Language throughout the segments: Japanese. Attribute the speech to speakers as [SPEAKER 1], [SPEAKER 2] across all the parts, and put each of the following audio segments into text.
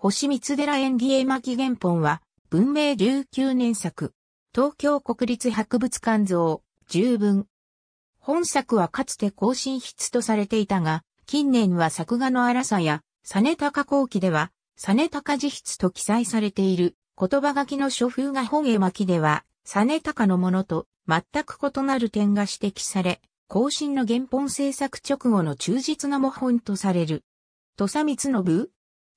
[SPEAKER 1] 星光寺縁起絵巻原本は、文明19年作。東京国立博物館像、十分。本作はかつて更新筆とされていたが、近年は作画の荒さや、タ高後期では、タ高自筆と記載されている、言葉書きの書風が本絵巻では、タ高のものと全く異なる点が指摘され、更新の原本制作直後の忠実な模本とされる。土佐光信、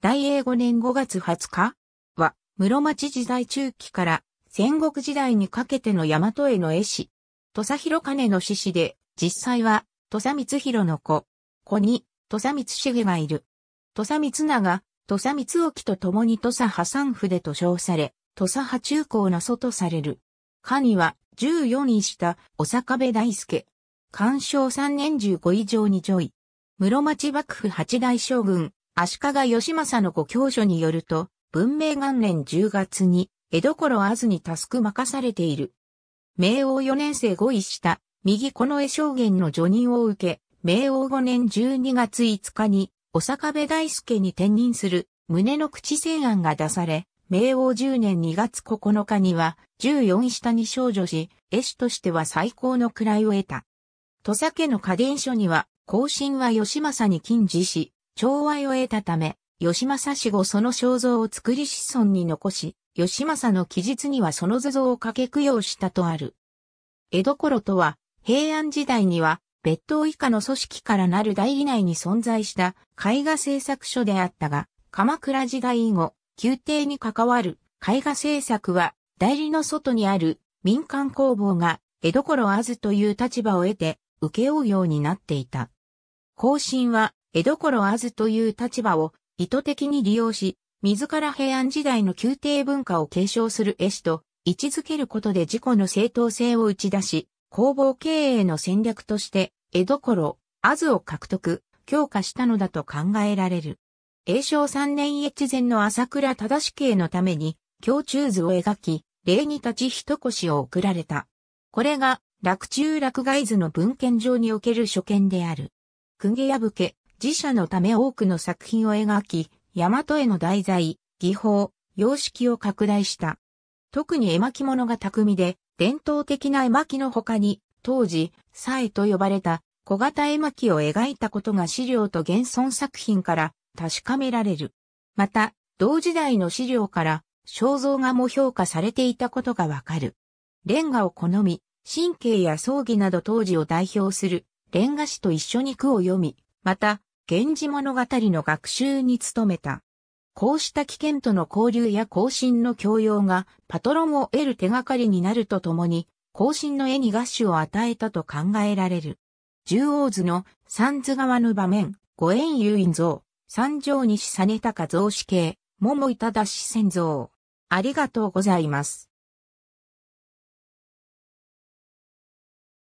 [SPEAKER 1] 大英5年5月20日は、室町時代中期から戦国時代にかけての大和への絵師。土佐広金の獅子で、実際は土佐光弘の子。子に土佐光重がいる。土佐光長、土佐光沖と共に土佐破産筆と称され、土佐破中高の祖とされる。家には14位たお坂部大輔。干渉3年15以上に上位。室町幕府八大将軍、足利義政の故郷書によると、文明元年10月に、江戸頃あずにタスク任されている。明王4年生5位下、右この絵証言の助任を受け、明王5年12月5日に、お坂部大輔に転任する、胸の口制案が出され、明王10年2月9日には、14下に少女し、絵師としては最高の位を得た。土佐家の家伝書には、後進は義政に禁止し、調和を得たため、吉政氏後その肖像を作り子孫に残し、吉政の記述にはその図像を掛け供養したとある。江戸頃とは、平安時代には、別当以下の組織からなる代以内に存在した絵画製作所であったが、鎌倉時代以後、宮廷に関わる絵画制作は、代理の外にある民間工房が、江戸頃あずという立場を得て、請け負うようになっていた。後進は、江戸頃あずという立場を意図的に利用し、自ら平安時代の宮廷文化を継承する絵師と位置づけることで自己の正当性を打ち出し、工房経営の戦略として、江戸頃、あずを獲得、強化したのだと考えられる。永正三年越前の朝倉忠死へのために、胸中図を描き、礼に立ち一腰を送られた。これが、落中落外図の文献上における所見である。釘破け、自社のため多くの作品を描き、大和絵の題材、技法、様式を拡大した。特に絵巻物が巧みで、伝統的な絵巻の他に、当時、サイと呼ばれた小型絵巻を描いたことが資料と現存作品から確かめられる。また、同時代の資料から肖像画も評価されていたことがわかる。レンガを好み、神経や葬儀など当時を代表するレンガ師と一緒に句を読み、また源氏物語の学習に努めた。こうした危険との交流や更進の教養がパトロンを得る手がかりになるとともに、後進の絵に合手を与えたと考えられる。十王図の三図側の場面、五円誘引像、三条西実高増子系、桃井正戦像。ありがとうございます。